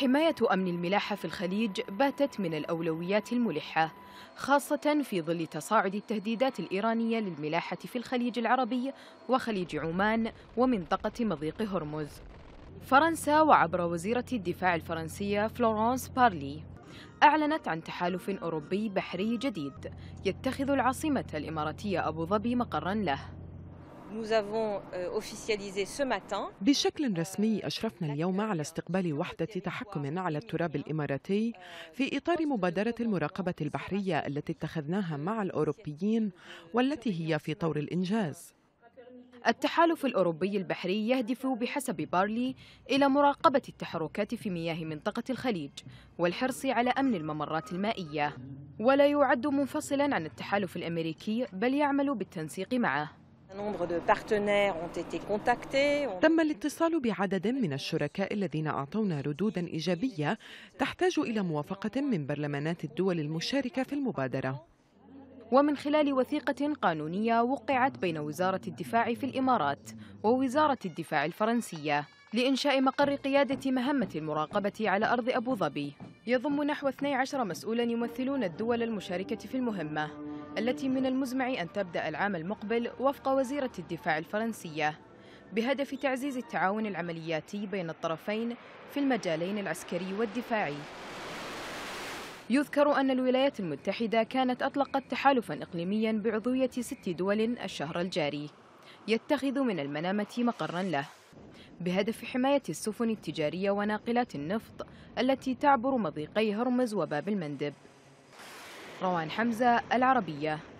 حماية أمن الملاحة في الخليج باتت من الأولويات الملحة خاصة في ظل تصاعد التهديدات الإيرانية للملاحة في الخليج العربي وخليج عمان ومنطقة مضيق هرمز فرنسا وعبر وزيرة الدفاع الفرنسية فلورانس بارلي أعلنت عن تحالف أوروبي بحري جديد يتخذ العاصمة الإماراتية أبو ظبي مقرا له Euh, بشكل رسمي أشرفنا اليوم على استقبال وحدة تحكم على التراب الإماراتي في إطار مبادرة المراقبة البحرية التي اتخذناها مع الأوروبيين والتي هي في طور الإنجاز التحالف الأوروبي البحري يهدف بحسب بارلي إلى مراقبة التحركات في مياه منطقة الخليج والحرص على أمن الممرات المائية ولا يعد منفصلا عن التحالف الأمريكي بل يعمل بالتنسيق معه تم الاتصال بعدد من الشركاء الذين أعطونا ردودا إيجابية تحتاج إلى موافقة من برلمانات الدول المشاركة في المبادرة ومن خلال وثيقة قانونية وقعت بين وزارة الدفاع في الإمارات ووزارة الدفاع الفرنسية لإنشاء مقر قيادة مهمة المراقبة على أرض أبو ظبي يضم نحو 12 مسؤولا يمثلون الدول المشاركة في المهمة التي من المزمع أن تبدأ العام المقبل وفق وزيرة الدفاع الفرنسية بهدف تعزيز التعاون العملياتي بين الطرفين في المجالين العسكري والدفاعي يذكر أن الولايات المتحدة كانت أطلقت تحالفا إقليميا بعضوية ست دول الشهر الجاري يتخذ من المنامة مقرا له بهدف حماية السفن التجارية وناقلات النفط التي تعبر مضيقي هرمز وباب المندب روان حمزة العربية